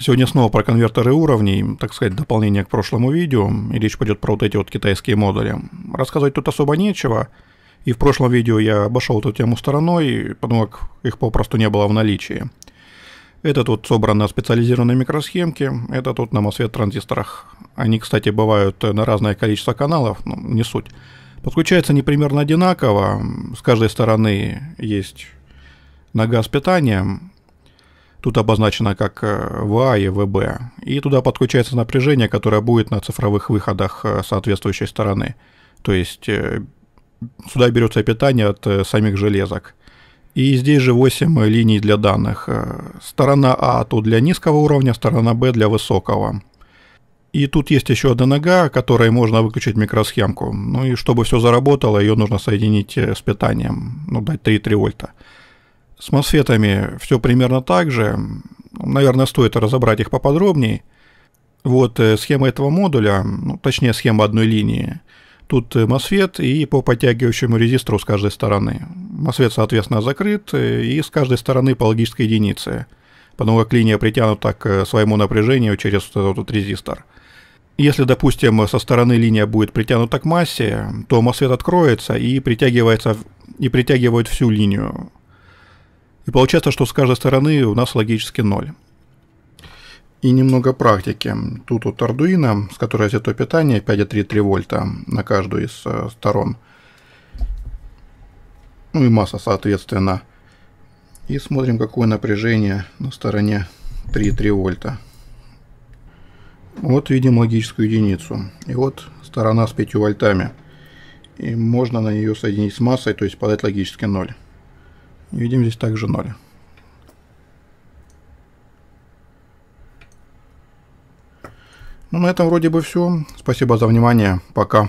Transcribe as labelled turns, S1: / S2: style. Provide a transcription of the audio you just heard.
S1: Сегодня снова про конвертеры уровней, так сказать, дополнение к прошлому видео, и речь пойдет про вот эти вот китайские модули. Рассказывать тут особо нечего, и в прошлом видео я обошел эту тему стороной, потому как их попросту не было в наличии. Этот вот собран на специализированные микросхемки, это тут на MOSFET транзисторах. Они, кстати, бывают на разное количество каналов, но не суть. Подключаются они примерно одинаково, с каждой стороны есть нога с питанием, Тут обозначено как VA э, а и VB, И туда подключается напряжение, которое будет на цифровых выходах э, соответствующей стороны. То есть э, сюда берется питание от самих железок. И здесь же 8 линий для данных. Сторона А тут для низкого уровня, сторона Б для высокого. И тут есть еще одна нога, которой можно выключить микросхемку. Ну и чтобы все заработало, ее нужно соединить с питанием, ну дать 3,3 вольта. вольта. С MOSFET все примерно так же. Наверное, стоит разобрать их поподробнее. Вот э, схема этого модуля, ну, точнее схема одной линии. Тут MOSFET э, и по подтягивающему резистору с каждой стороны. MOSFET, соответственно, закрыт э, и с каждой стороны по логической единице, потому как линия притянута к своему напряжению через этот резистор. Если, допустим, со стороны линия будет притянута к массе, то MOSFET откроется и, притягивается, и притягивает всю линию. И получается, что с каждой стороны у нас логически ноль. И немного практики. Тут вот Arduino, с которой взято питание 5,3 вольта на каждую из э, сторон. Ну и масса, соответственно. И смотрим, какое напряжение на стороне 3,3 вольта. Вот видим логическую единицу. И вот сторона с 5 вольтами. И можно на нее соединить с массой, то есть подать логически 0. И видим здесь также 0. Ну, на этом вроде бы все. Спасибо за внимание. Пока.